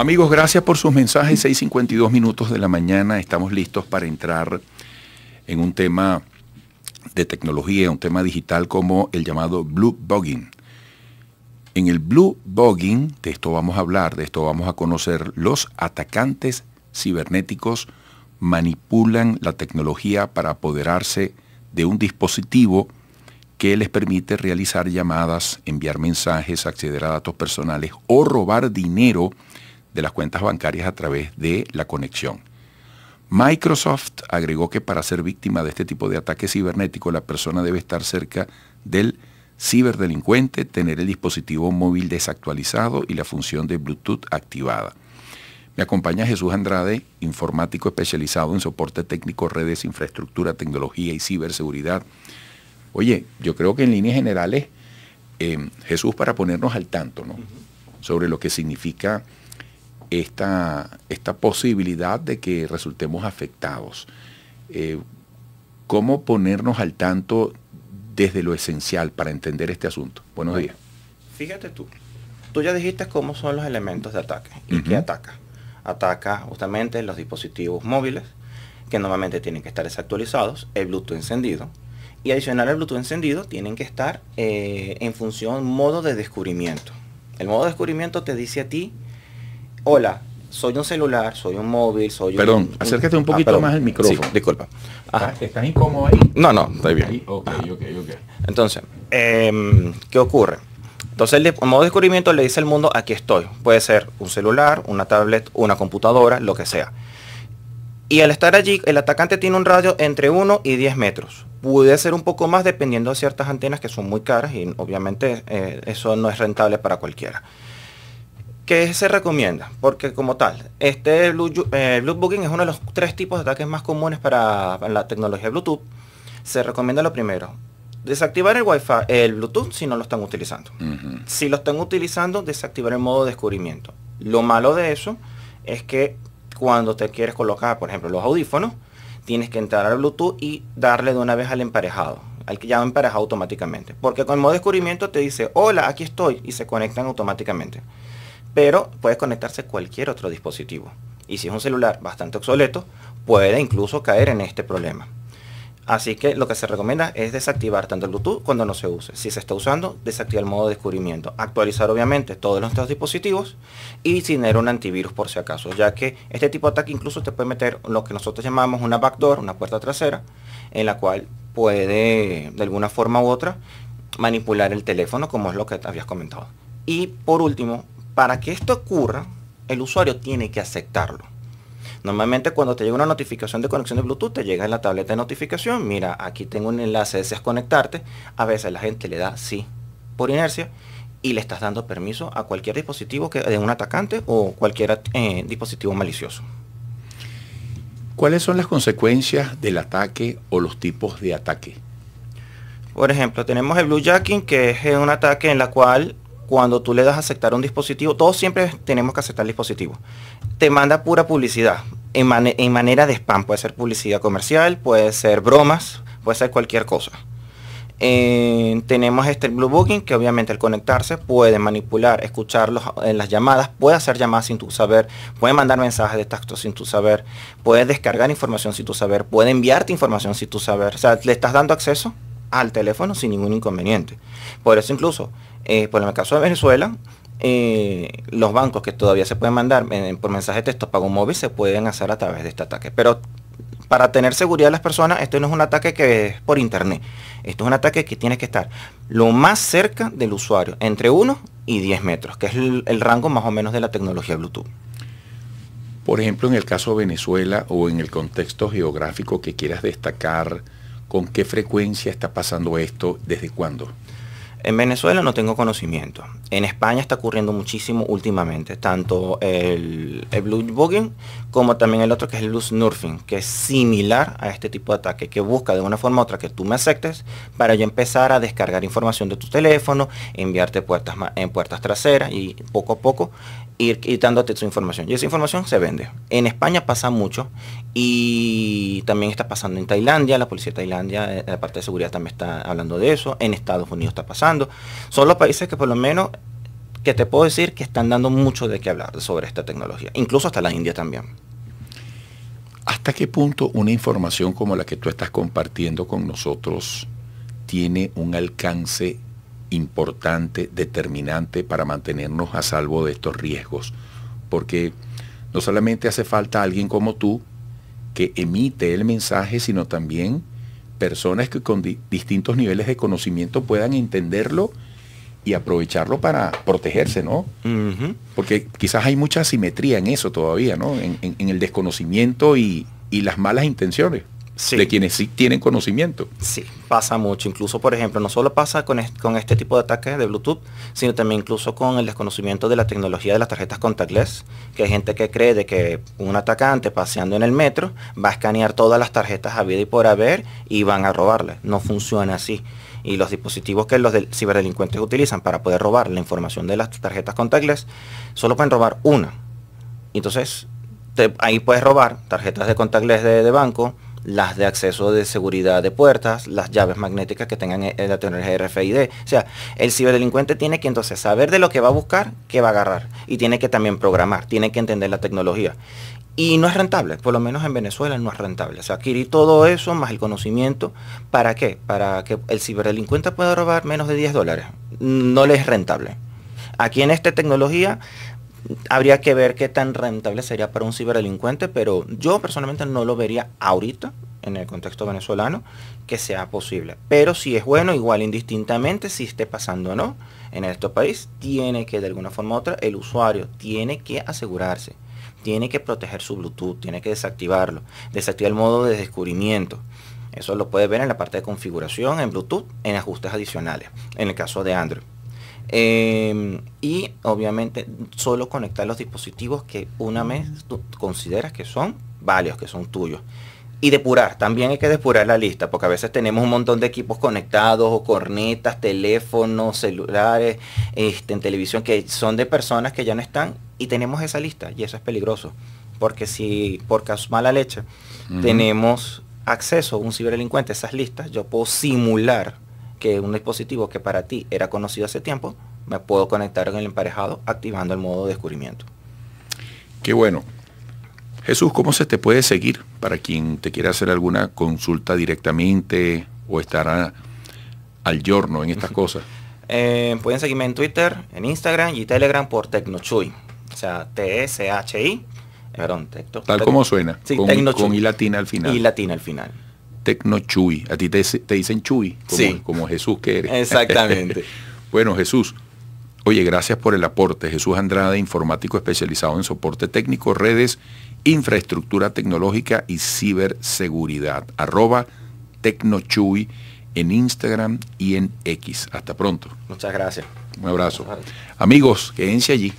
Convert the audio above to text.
Amigos, gracias por sus mensajes. 6.52 minutos de la mañana. Estamos listos para entrar en un tema de tecnología, un tema digital como el llamado Blue Bogging. En el Blue Bogging, de esto vamos a hablar, de esto vamos a conocer, los atacantes cibernéticos manipulan la tecnología para apoderarse de un dispositivo que les permite realizar llamadas, enviar mensajes, acceder a datos personales o robar dinero de las cuentas bancarias a través de la conexión. Microsoft agregó que para ser víctima de este tipo de ataque cibernético la persona debe estar cerca del ciberdelincuente, tener el dispositivo móvil desactualizado y la función de Bluetooth activada. Me acompaña Jesús Andrade, informático especializado en soporte técnico, redes, infraestructura, tecnología y ciberseguridad. Oye, yo creo que en líneas generales, eh, Jesús, para ponernos al tanto, ¿no? Sobre lo que significa esta, esta posibilidad de que resultemos afectados. Eh, ¿Cómo ponernos al tanto desde lo esencial para entender este asunto? Buenos días. Fíjate tú, tú ya dijiste cómo son los elementos de ataque y qué ataca. Ataca justamente los dispositivos móviles, que normalmente tienen que estar desactualizados, el Bluetooth encendido, y adicional al Bluetooth encendido tienen que estar eh, en función modo de descubrimiento. El modo de descubrimiento te dice a ti hola, soy un celular, soy un móvil, soy un... Perdón, acércate un ah, poquito más el micrófono. Sí, disculpa. ¿Estás incómodo ahí? No, no, estoy bien. ok, ok, ok. Entonces, em, ¿qué ocurre? Entonces el modo de descubrimiento le dice al mundo, aquí estoy. Puede ser un celular, una tablet, una computadora, lo que sea. Y al estar allí, el atacante tiene un radio entre 1 y 10 metros. Puede ser un poco más dependiendo de ciertas antenas que son muy caras y obviamente eh, eso no es rentable para cualquiera. ¿Qué se recomienda? Porque como tal, este eh, Blue, Booking es uno de los tres tipos de ataques más comunes para la tecnología Bluetooth. Se recomienda lo primero, desactivar el Wi-Fi, el Bluetooth si no lo están utilizando. Si lo están utilizando, desactivar el modo de descubrimiento. Lo malo de eso es que cuando te quieres colocar, por ejemplo, los audífonos, tienes que entrar al Bluetooth y darle de una vez al emparejado al que ya empareja automáticamente. Porque con el modo descubrimiento te dice, hola, aquí estoy, y se conectan automáticamente pero puede conectarse cualquier otro dispositivo. Y si es un celular bastante obsoleto, puede incluso caer en este problema. Así que lo que se recomienda es desactivar tanto el Bluetooth cuando no se use. Si se está usando, desactivar el modo de descubrimiento. Actualizar obviamente todos nuestros dispositivos y tener un antivirus por si acaso, ya que este tipo de ataque incluso te puede meter lo que nosotros llamamos una backdoor, una puerta trasera, en la cual puede de alguna forma u otra manipular el teléfono como es lo que habías comentado. Y por último, para que esto ocurra, el usuario tiene que aceptarlo. Normalmente cuando te llega una notificación de conexión de Bluetooth, te llega en la tableta de notificación, mira, aquí tengo un enlace, deseas conectarte. A veces la gente le da sí por inercia y le estás dando permiso a cualquier dispositivo que, de un atacante o cualquier eh, dispositivo malicioso. ¿Cuáles son las consecuencias del ataque o los tipos de ataque? Por ejemplo, tenemos el blue jacking, que es un ataque en la cual cuando tú le das a aceptar un dispositivo, todos siempre tenemos que aceptar el dispositivo. Te manda pura publicidad, en, manera de spam. Puede ser publicidad comercial, puede ser bromas, puede ser cualquier cosa. Eh, tenemos este Blue Booking, que obviamente al conectarse puede manipular, escuchar en eh, las llamadas, puede hacer llamadas sin tu saber, puede mandar mensajes de texto sin tu saber, puede descargar información sin tu saber, puede enviarte información sin tu saber. O sea, le estás dando acceso al teléfono sin ningún inconveniente. Por eso incluso eh, por el caso de Venezuela, eh, los bancos que todavía se pueden mandar por mensaje de texto pago móvil se pueden hacer a través de este ataque. Pero para tener seguridad de las personas, esto no es un ataque que es por internet. Esto es un ataque que tiene que estar lo más cerca del usuario, entre 1 y 10 metros, que es el rango más o menos de la tecnología Bluetooth. Por ejemplo, en el caso de Venezuela o en el contexto geográfico que quieras destacar, ¿con qué frecuencia está pasando esto? ¿Desde cuándo? En Venezuela no tengo conocimiento. En España está ocurriendo muchísimo últimamente, tanto el, blue bugging como también el otro que es el blue que es similar a este tipo de ataque, que busca de una forma u otra que tú me aceptes para yo empezar a descargar información de tu teléfono, enviarte puertas en puertas traseras y poco a poco ir quitándote su información. Y esa información se vende. En España pasa mucho y también está pasando en Tailandia, la policía de Tailandia, eh, la parte de seguridad también está hablando de eso, en Estados Unidos está pasando son los países que por lo menos, que te puedo decir, que están dando mucho de qué hablar sobre esta tecnología, incluso hasta la India también. ¿Hasta qué punto una información como la que tú estás compartiendo con nosotros tiene un alcance importante, determinante para mantenernos a salvo de estos riesgos? Porque no solamente hace falta alguien como tú que emite el mensaje, sino también personas que con distintos niveles de conocimiento puedan entenderlo y aprovecharlo para protegerse, ¿no? Porque quizás hay mucha asimetría en eso todavía, ¿no? En, el desconocimiento y las malas intenciones de quienes sí tienen conocimiento. Sí, pasa mucho. Incluso, por ejemplo, no solo pasa con, este, tipo de ataques de Bluetooth, sino también incluso con el desconocimiento de la tecnología de las tarjetas contactless, que hay gente que cree de que un atacante paseando en el metro va a escanear todas las tarjetas a vida y por haber y van a robarle. No funciona así. Y los dispositivos que los ciberdelincuentes utilizan para poder robar la información de las tarjetas contactless, solo pueden robar una. Entonces, ahí puedes robar tarjetas de contactless de, de banco, las de acceso de seguridad de puertas, las llaves magnéticas que tengan e-, la tecnología RFID. O sea, el ciberdelincuente tiene que entonces saber de lo que va a buscar, qué va a agarrar. Y tiene que también programar, tiene que entender la tecnología. Y no es rentable, por lo menos en Venezuela no es rentable. O sea, adquirir todo eso más el conocimiento, ¿para qué? Para que el ciberdelincuente pueda robar menos de 10 dólares. No le es rentable. Aquí en esta tecnología habría que ver qué tan rentable sería para un ciberdelincuente, pero yo personalmente no lo vería ahorita en el contexto venezolano que sea posible. Pero si es bueno, igual indistintamente si esté pasando o no en este país, tiene que de alguna forma u otra el usuario tiene que asegurarse, tiene que proteger su Bluetooth, tiene que desactivarlo, desactivar el modo de descubrimiento. Eso lo puede ver en la parte de configuración, en Bluetooth, en ajustes adicionales, en el caso de Android. Em, y obviamente solo conectar los dispositivos que una vez consideras que son valios, que son tuyos. Y depurar, también hay que depurar la lista, porque a veces tenemos un montón de equipos conectados, o cornetas, teléfonos, celulares, este, en televisión, que son de personas que ya no están, y tenemos esa lista, y eso es peligroso, porque si por mala leche tenemos acceso a un ciberdelincuente, esas listas, yo puedo simular que un dispositivo que para ti era conocido hace tiempo, me puedo conectar con el emparejado activando el modo de descubrimiento. Qué bueno. Jesús, ¿cómo se te puede seguir para quien te quiera hacer alguna consulta directamente o estará al giorno en estas cosas? Eh, pueden seguirme en Twitter, en Instagram y Telegram por Tecnochuy. O sea, T-S-H-I. E Tal como suena. con, con, latina al final. Y latina al final. Tecno Chuy. A ti te, dicen Chuy, como, Jesús que eres. Exactamente. bueno, Jesús, oye, gracias por el aporte. Jesús Andrade, informático especializado en soporte técnico, redes, infraestructura tecnológica y ciberseguridad. Arroba Tecnochuy en Instagram y en X. Hasta pronto. Muchas gracias. Un abrazo. Amigos, quédense allí.